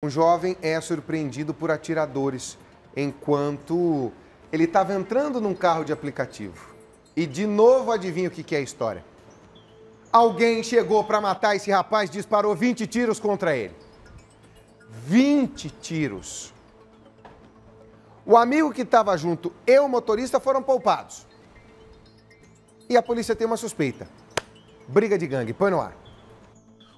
Um jovem é surpreendido por atiradores enquanto ele estava entrando num carro de aplicativo. E de novo, adivinha o que, que é a história? Alguém chegou para matar esse rapaz, disparou 20 tiros contra ele. 20 tiros. O amigo que estava junto e o motorista foram poupados. E a polícia tem uma suspeita. Briga de gangue, põe no ar.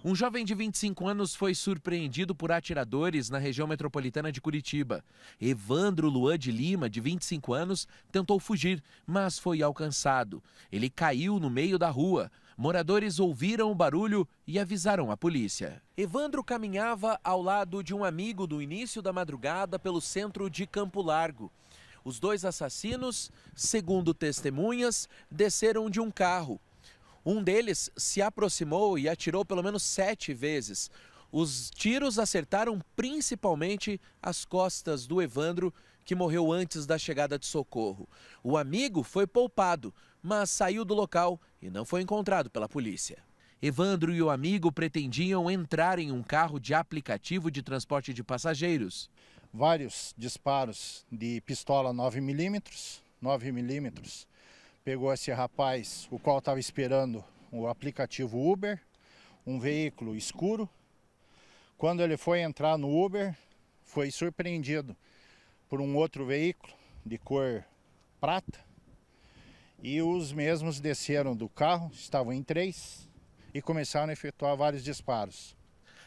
Um jovem de 25 anos foi surpreendido por atiradores na região metropolitana de Curitiba. Evandro Luan de Lima, de 25 anos, tentou fugir, mas foi alcançado. Ele caiu no meio da rua. Moradores ouviram o barulho e avisaram a polícia. Evandro caminhava ao lado de um amigo no início da madrugada pelo centro de Campo Largo. Os dois assassinos, segundo testemunhas, desceram de um carro um deles se aproximou e atirou pelo menos sete vezes. Os tiros acertaram principalmente as costas do Evandro, que morreu antes da chegada de socorro. O amigo foi poupado, mas saiu do local e não foi encontrado pela polícia. Evandro e o amigo pretendiam entrar em um carro de aplicativo de transporte de passageiros. Vários disparos de pistola 9mm, 9mm pegou esse rapaz, o qual estava esperando o aplicativo Uber, um veículo escuro. Quando ele foi entrar no Uber, foi surpreendido por um outro veículo de cor prata. E os mesmos desceram do carro, estavam em três, e começaram a efetuar vários disparos.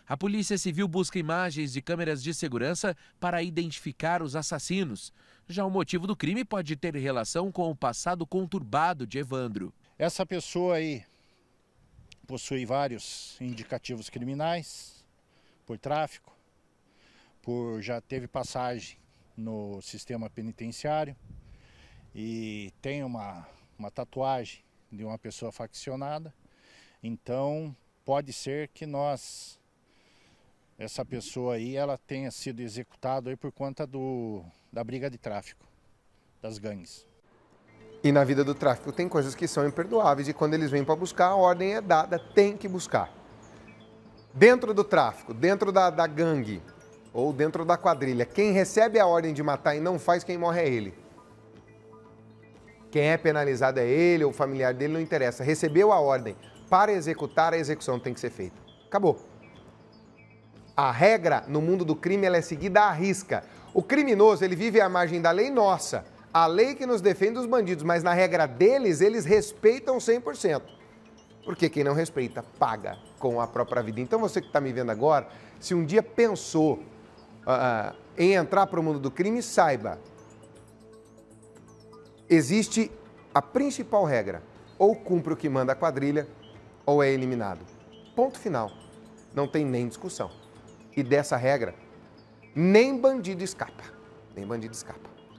A Polícia Civil busca imagens de câmeras de segurança para identificar os assassinos. Já o motivo do crime pode ter relação com o passado conturbado de Evandro. Essa pessoa aí possui vários indicativos criminais por tráfico, por já teve passagem no sistema penitenciário e tem uma, uma tatuagem de uma pessoa faccionada. Então, pode ser que nós essa pessoa aí ela tenha sido executada aí por conta do, da briga de tráfico, das gangues. E na vida do tráfico tem coisas que são imperdoáveis e quando eles vêm para buscar, a ordem é dada, tem que buscar. Dentro do tráfico, dentro da, da gangue ou dentro da quadrilha, quem recebe a ordem de matar e não faz, quem morre é ele. Quem é penalizado é ele ou o familiar dele, não interessa. Recebeu a ordem para executar, a execução tem que ser feita. Acabou. A regra no mundo do crime é seguida à risca. O criminoso ele vive à margem da lei nossa, a lei que nos defende os bandidos, mas na regra deles eles respeitam 100%. Porque quem não respeita paga com a própria vida. Então você que está me vendo agora, se um dia pensou uh, em entrar para o mundo do crime, saiba, existe a principal regra: ou cumpre o que manda a quadrilha, ou é eliminado. Ponto final. Não tem nem discussão e dessa regra. Nem bandido escapa. Nem bandido escapa.